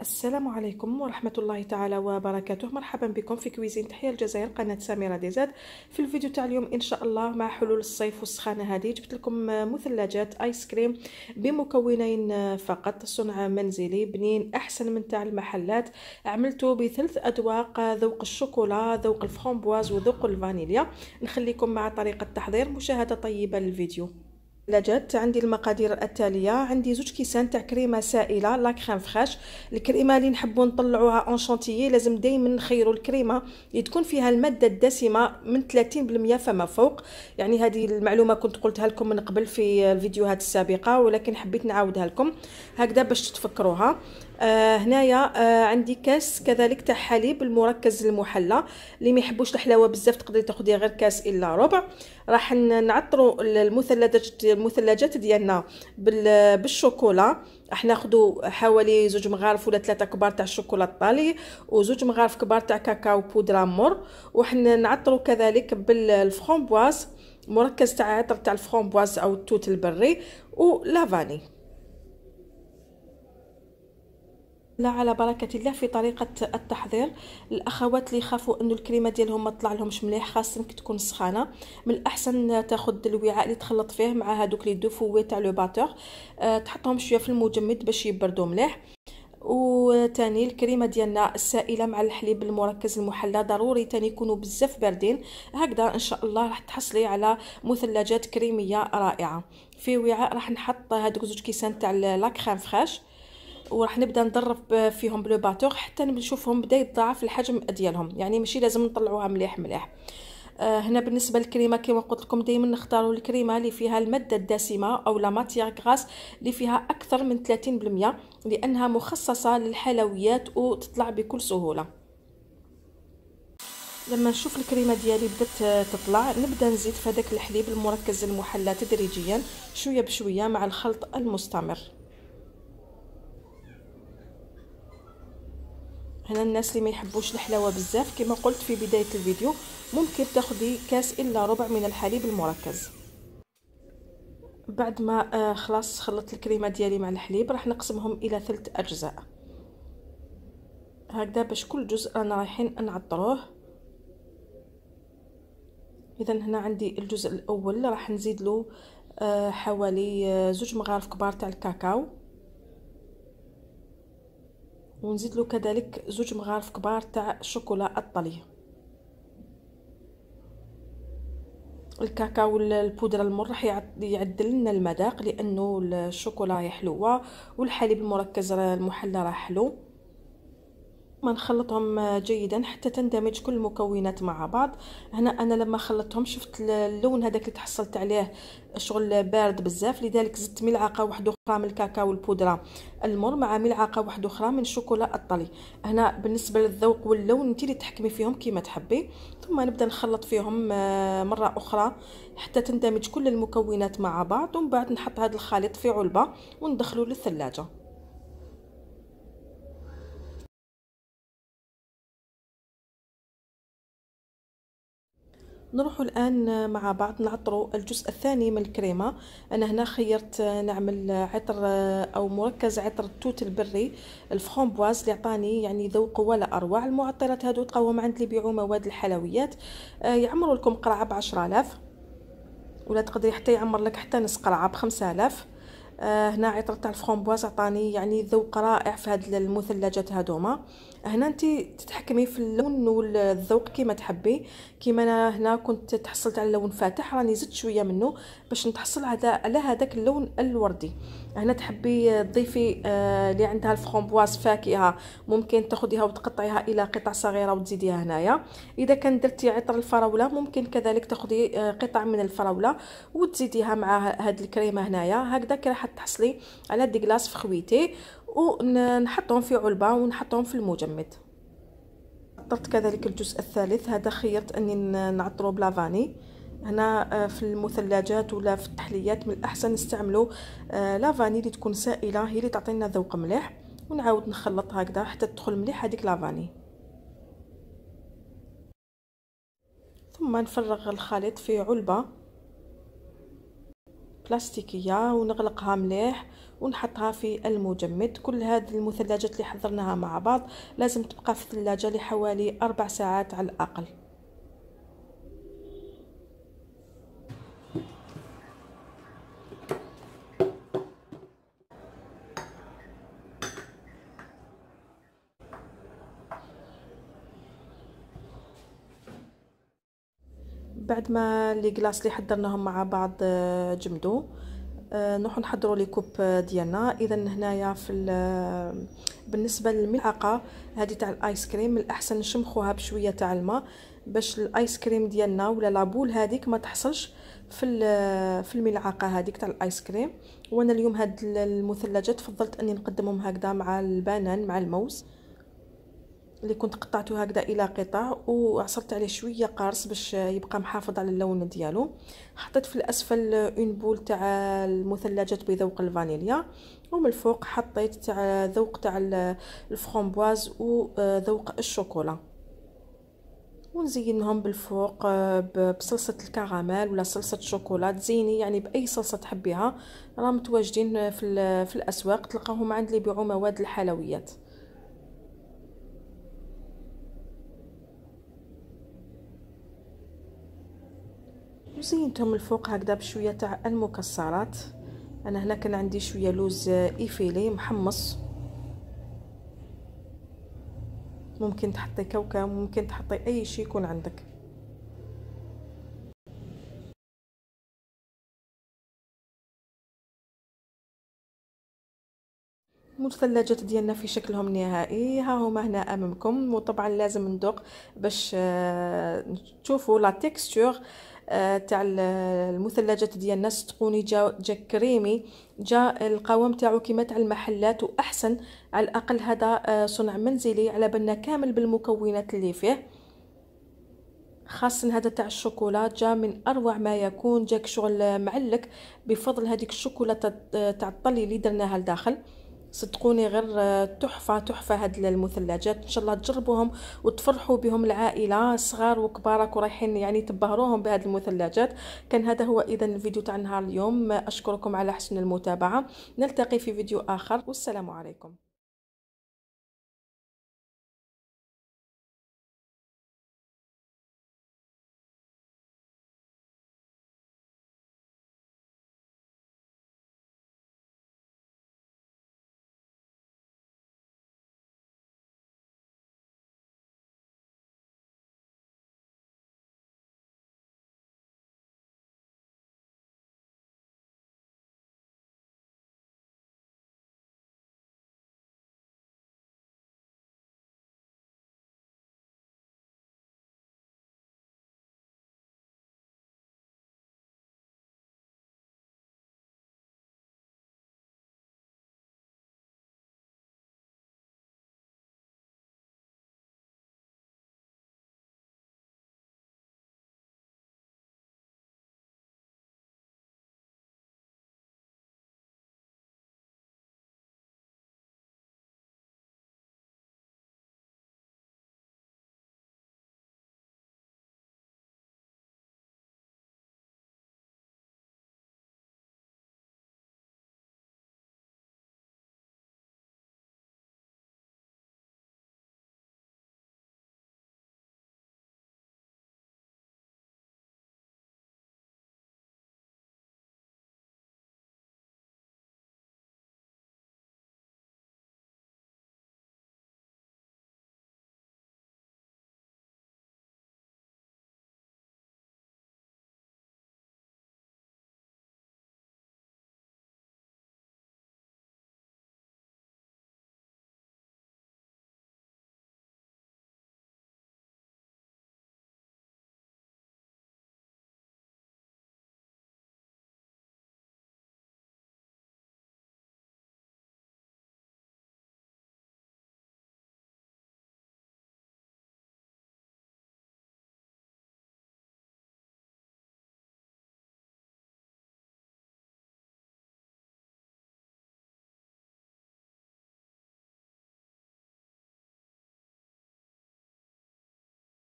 السلام عليكم ورحمة الله تعالى وبركاته مرحبا بكم في كويزين تحية الجزائر قناة سميرة ديزاد في الفيديو تاع اليوم إن شاء الله مع حلول الصيف والسخانة هذه جبت لكم مثلجات آيس كريم بمكونين فقط صنع منزلي بنين أحسن من تاع المحلات عملته بثلث أذواق ذوق الشوكولا ذوق الفرامبواز وذوق الفانيليا نخليكم مع طريقة تحضير مشاهدة طيبة للفيديو ثلاجات عندي المقادير التاليه عندي زوج كيسان تاع كريمه سائله لا كريم فريش الكريمه اللي نحبوا نطلعوها اون شانتيي لازم دائما نخيروا الكريمه اللي تكون فيها الماده الدسمه من 30% فما فوق يعني هذه المعلومه كنت قلتها لكم من قبل في الفيديوهات السابقه ولكن حبيت نعاودها لكم هكذا باش تتفكروها آه، هنايا آه، عندي كاس كذلك تاع حليب المركز المحلى اللي ما يحبوش الحلاوه بزاف تقدري تاخدي غير كاس الا ربع راح نعطروا المثلجات المثلجات ديالنا بالشوكولا راح ناخذوا حوالي زوج مغارف ولا ثلاثه كبار تاع الشوكولا الطالي وزوج مغارف كبار تاع كاكاو بودره مر وحنا نعطروا كذلك بالفرومبواز مركز تاع عطر تاع الفرومبواز او التوت البري ولافاني لا على بركة الله في طريقة التحضير الأخوات اللي يخافوا أن الكريمة ديالهم ما تطلع لهمش مليح خاصة كي تكون سخانة من الأحسن تاخد الوعاء اللي تخلط فيه مع هادوك لي دوفوي تاع لو باتور أه، تحطهم شوية في المجمد باش يبردوا مليح وتاني الكريمه ديالنا السائله مع الحليب المركز المحلى ضروري تاني يكونوا بزاف باردين هكذا ان شاء الله راح تحصلي على مثلجات كريميه رائعه في وعاء راح نحط هادوك زوج كيسان تاع لاكريم فريش وراح نبدا نضرب فيهم بلو باتور حتى نشوفهم بدا يتضاعف الحجم ديالهم يعني ماشي لازم نطلعوها مليح مليح آه، هنا بالنسبه للكريمه كما قلت لكم دائما نختاروا الكريمه اللي فيها الماده الدسمه او لا ماتيير غراس اللي فيها اكثر من 30% لانها مخصصه للحلويات وتطلع بكل سهوله لما نشوف الكريمه ديالي بدات تطلع نبدا نزيد في هذاك الحليب المركز المحلى تدريجيا شويه بشويه مع الخلط المستمر هنا الناس اللي ما يحبوش الحلاوه بزاف كما قلت في بدايه الفيديو ممكن تاخدي كاس الا ربع من الحليب المركز بعد ما آه، خلاص خلطت الكريمه ديالي مع الحليب راح نقسمهم الى ثلث اجزاء هكذا باش كل جزء انا رايحين نعطروه اذا هنا عندي الجزء الاول راح نزيد له آه، حوالي آه، زوج مغارف كبار تاع الكاكاو ونزيد له كذلك زوج مغارف كبار تاع الشوكولا الطلي الكاكاو البودرة المر راح يعدل لنا المذاق لانه الشوكولا حلوه والحليب المركز المحلى راه حلو ما نخلطهم جيدا حتى تندمج كل المكونات مع بعض هنا انا لما خلطتهم شفت اللون هذاك اللي تحصلت عليه شغل بارد بزاف لذلك زدت ملعقه واحده اخرى من الكاكاو البودره المر مع ملعقه واحده اخرى من الشوكولا الطلي هنا بالنسبه للذوق واللون انت اللي تحكمي فيهم كيما تحبي ثم نبدا نخلط فيهم آه، مره اخرى حتى تندمج كل المكونات مع بعض ومن بعد نحط هذا الخليط في علبه وندخله للثلاجه نروح الان مع بعض نعطروا الجزء الثاني من الكريمه انا هنا خيرت نعمل عطر او مركز عطر التوت البري الفرامبواز اللي عطاني يعني ذوق ولا اروع المعطرات هادو تقاوم عند اللي يبيعوا مواد الحلويات آه، يعمروا لكم قرعه ب 10000 ولا تقدري حتى يعمر لك حتى نص قرعه ب 5000 آه، هنا عطر تاع الفرامبواز عطاني يعني ذوق رائع في هاد المثلجات هادوما هنا انت تتحكمي في اللون والذوق كيما تحبي كيما انا هنا كنت تحصلت على لون فاتح راني زدت شويه منه باش نتحصل على هذاك اللون الوردي هنا تحبي تضيفي آه، اللي عندها الفرامبواز فاكهه ممكن تاخديها وتقطعيها الى قطع صغيره وتزيديها هنايا اذا كان درتي عطر الفراوله ممكن كذلك تاخدي آه، قطع من الفراوله وتزيديها مع هاد الكريمه هنايا هكذا كي راح تحصلي على دي كلاص فخويتي ونحطهم في علبه ونحطهم في المجمد عطرت كذلك الجزء الثالث هذا خيرت اني نعطرو بلافاني هنا آه، في المثلجات ولا في التحليات من الاحسن نستعملوا آه، لافاني اللي تكون سائله هي اللي تعطينا ذوق مليح ونعاود نخلط هكذا حتى تدخل مليح هذيك لافاني ثم نفرغ الخليط في علبه بلاستيكيه ونغلقها مليح ونحطها في المجمد كل هاد المثلجات اللي حضرناها مع بعض لازم تبقى في الثلاجه لحوالي أربع ساعات على الاقل بعد ما لي كلاص اللي حضرناهم مع بعض آه، جمدوا آه، نروحو نحضروا لي كوب آه، ديالنا اذا هنايا في بالنسبه للملعقه هذه تاع الايس كريم من الاحسن نشمخوها بشويه تاع الماء باش الايس كريم ديالنا ولا لابول هذيك ما تحصلش في في الملعقه هذيك تاع الايس كريم وانا اليوم هاد المثلجات فضلت اني نقدمهم هكذا مع البنان مع الموز اللي كنت قطعته هكذا الى قطع وعصرت عليه شويه قارص باش يبقى محافظ على اللون ديالو حطيت في الاسفل اون بول تاع المثلجات بذوق الفانيليا ومن الفوق حطيت تاع ذوق تاع الفرومبواز وذوق آه، الشوكولا ونزينهم بالفوق آه، بصلصه الكراميل ولا صلصه الشوكولا تزيني يعني باي صلصه تحبيها راه متواجدين في الاسواق تلقاهم عند اللي يبيعوا مواد الحلويات وزينتهم الفوق هكذا بشويه تاع المكسرات انا هنا كان عندي شويه لوز ايفيلي محمص ممكن تحطي كوكب ممكن تحطي اي شيء يكون عندك المثلجات ديالنا في شكلهم نهائي ها هما هنا امامكم وطبعا لازم ندوق باش تشوفوا آه، لا تيكستور آه، تاع المثلجات ديالنا تقوني جا جا كريمي جا القوام تاعو كيما تاع المحلات واحسن على الاقل هذا آه، صنع منزلي على بالنا كامل بالمكونات اللي فيه خاصة هذا تاع الشوكولا جا من اروع ما يكون جاك شغل معلك بفضل هذيك الشوكولاته آه، تاع الطلي اللي درناها لداخل صدقوني غير تحفة تحفة هاد المثلجات إن شاء الله تجربوهم وتفرحوا بهم العائلة صغار وكبارك ورايحين يعني تبهروهم بهاد المثلجات كان هذا هو إذا الفيديو تاع نهار اليوم أشكركم على حسن المتابعة نلتقي في فيديو آخر والسلام عليكم